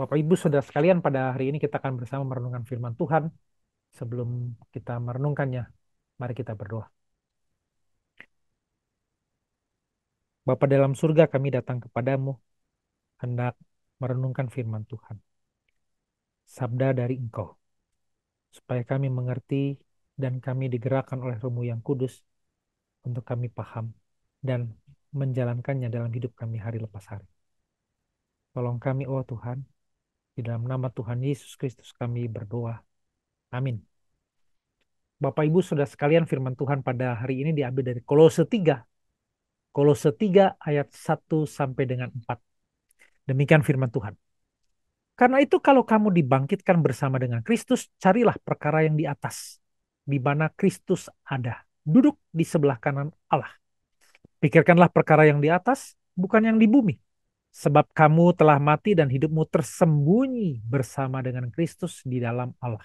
Bapak Ibu Saudara sekalian, pada hari ini kita akan bersama merenungkan firman Tuhan. Sebelum kita merenungkannya, mari kita berdoa. Bapa dalam surga kami datang kepadamu, hendak merenungkan firman Tuhan. Sabda dari engkau, supaya kami mengerti dan kami digerakkan oleh rumu yang kudus untuk kami paham dan menjalankannya dalam hidup kami hari lepas hari. Tolong kami, oh Tuhan, di dalam nama Tuhan Yesus Kristus kami berdoa. Amin. Bapak Ibu sudah sekalian firman Tuhan pada hari ini diambil dari Kolose 3. Kolose 3 ayat 1 sampai dengan 4. Demikian firman Tuhan. Karena itu kalau kamu dibangkitkan bersama dengan Kristus, carilah perkara yang di atas, di mana Kristus ada, duduk di sebelah kanan Allah. Pikirkanlah perkara yang di atas, bukan yang di bumi, sebab kamu telah mati dan hidupmu tersembunyi bersama dengan Kristus di dalam Allah.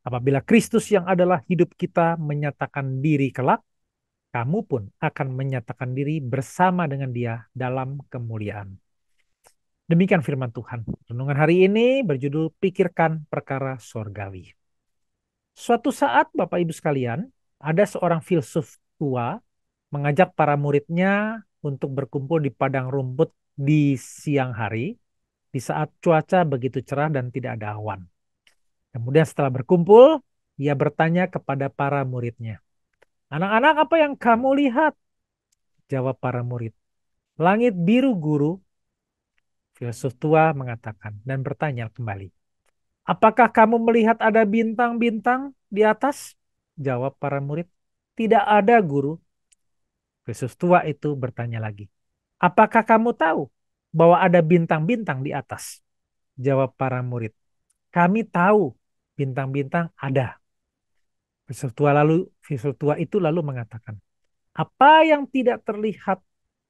Apabila Kristus yang adalah hidup kita menyatakan diri kelak, kamu pun akan menyatakan diri bersama dengan dia dalam kemuliaan. Demikian firman Tuhan. Renungan hari ini berjudul Pikirkan Perkara Sorgawi. Suatu saat Bapak Ibu sekalian, ada seorang filsuf tua mengajak para muridnya untuk berkumpul di padang rumput di siang hari di saat cuaca begitu cerah dan tidak ada awan. Kemudian setelah berkumpul, ia bertanya kepada para muridnya, "Anak-anak, apa yang kamu lihat?" Jawab para murid, "Langit biru guru." Filsuf tua mengatakan dan bertanya kembali, "Apakah kamu melihat ada bintang-bintang di atas?" Jawab para murid, "Tidak ada, guru." Filsuf tua itu bertanya lagi, Apakah kamu tahu bahwa ada bintang-bintang di atas? Jawab para murid. Kami tahu bintang-bintang ada. Filsuf tua lalu filsuf tua itu lalu mengatakan, apa yang tidak terlihat,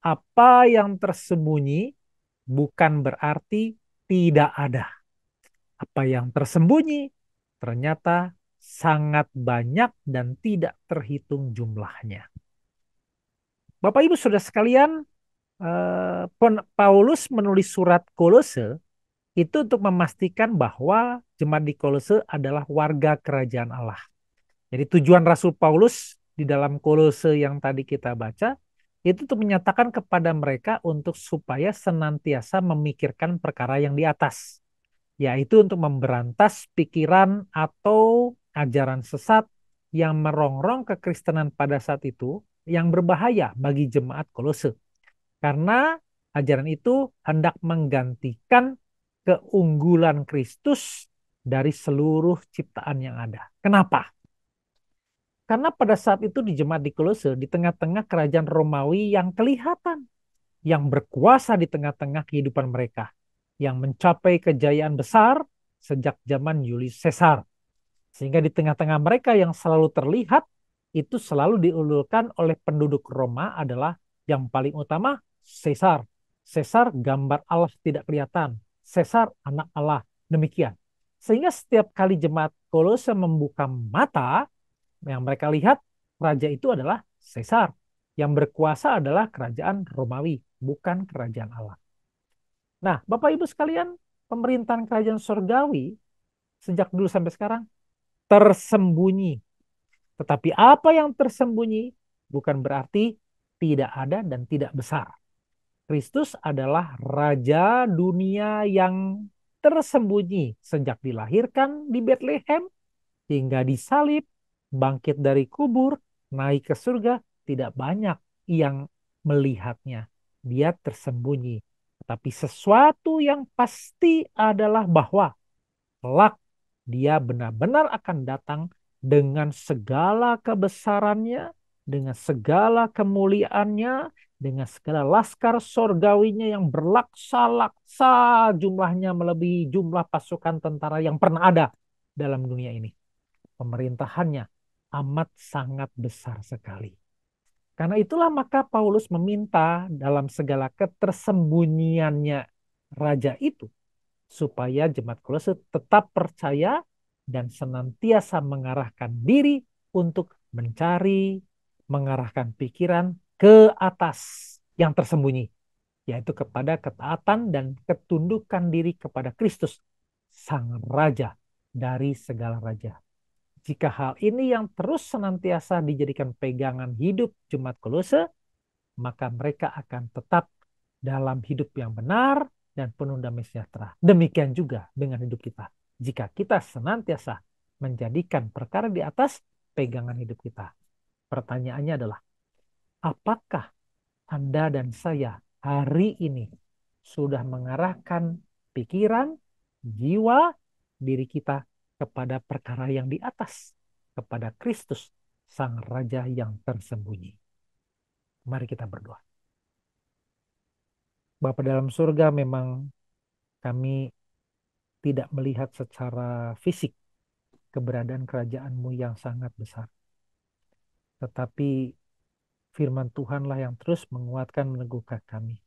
apa yang tersembunyi bukan berarti tidak ada. Apa yang tersembunyi ternyata sangat banyak dan tidak terhitung jumlahnya. Bapak Ibu sudah sekalian, eh, Paulus menulis surat Kolose itu untuk memastikan bahwa jemaat di Kolose adalah warga kerajaan Allah. Jadi tujuan Rasul Paulus di dalam Kolose yang tadi kita baca itu untuk menyatakan kepada mereka untuk supaya senantiasa memikirkan perkara yang di atas, yaitu untuk memberantas pikiran atau ajaran sesat yang merongrong kekristenan pada saat itu yang berbahaya bagi jemaat Kolose. Karena ajaran itu hendak menggantikan keunggulan Kristus dari seluruh ciptaan yang ada. Kenapa? Karena pada saat itu di jemaat di Kolose, di tengah-tengah kerajaan Romawi yang kelihatan, yang berkuasa di tengah-tengah kehidupan mereka, yang mencapai kejayaan besar sejak zaman Julius Caesar. Sehingga di tengah-tengah mereka yang selalu terlihat itu selalu diulurkan oleh penduduk Roma adalah yang paling utama sesar sesar gambar Allah tidak kelihatan. sesar anak Allah. Demikian. Sehingga setiap kali jemaat Kolose membuka mata, yang mereka lihat raja itu adalah sesar Yang berkuasa adalah kerajaan Romawi, bukan kerajaan Allah. Nah, Bapak Ibu sekalian, pemerintahan kerajaan surgawi sejak dulu sampai sekarang tersembunyi. Tetapi apa yang tersembunyi bukan berarti tidak ada dan tidak besar. Kristus adalah raja dunia yang tersembunyi sejak dilahirkan di Bethlehem hingga disalib, bangkit dari kubur, naik ke surga, tidak banyak yang melihatnya. Dia tersembunyi. Tapi sesuatu yang pasti adalah bahwa kelak dia benar-benar akan datang dengan segala kebesarannya, dengan segala kemuliaannya, dengan segala laskar sorgawinya yang berlaksa-laksa jumlahnya melebihi jumlah pasukan tentara yang pernah ada dalam dunia ini. Pemerintahannya amat sangat besar sekali. Karena itulah maka Paulus meminta dalam segala ketersembunyiannya raja itu supaya jemaat Kolose tetap percaya dan senantiasa mengarahkan diri untuk mencari mengarahkan pikiran ke atas yang tersembunyi, yaitu kepada ketaatan dan ketundukan diri kepada Kristus, Sang Raja dari segala raja. Jika hal ini yang terus senantiasa dijadikan pegangan hidup Jumat Kolose, maka mereka akan tetap dalam hidup yang benar dan penuh damai sejahtera. Demikian juga dengan hidup kita. Jika kita senantiasa menjadikan perkara di atas pegangan hidup kita, Pertanyaannya adalah, apakah Anda dan saya hari ini sudah mengarahkan pikiran, jiwa, diri kita kepada perkara yang di atas, kepada Kristus, Sang Raja yang tersembunyi. Mari kita berdoa. Bapak dalam surga memang kami tidak melihat secara fisik keberadaan kerajaanmu yang sangat besar. Tetapi firman Tuhanlah yang terus menguatkan meneguhkan kami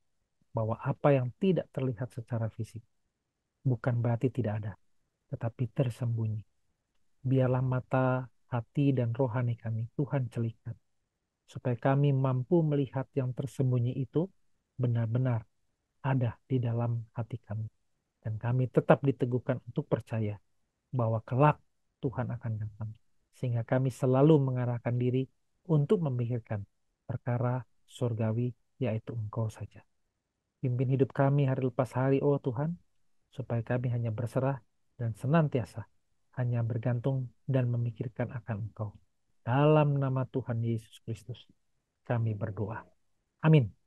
bahwa apa yang tidak terlihat secara fisik bukan berarti tidak ada, tetapi tersembunyi. Biarlah mata, hati, dan rohani kami Tuhan celikan, supaya kami mampu melihat yang tersembunyi itu benar-benar ada di dalam hati kami. Dan kami tetap diteguhkan untuk percaya bahwa kelak Tuhan akan datang. Sehingga kami selalu mengarahkan diri untuk memikirkan perkara surgawi yaitu engkau saja. Pimpin hidup kami hari lepas hari, oh Tuhan, supaya kami hanya berserah dan senantiasa hanya bergantung dan memikirkan akan engkau. Dalam nama Tuhan Yesus Kristus, kami berdoa. Amin.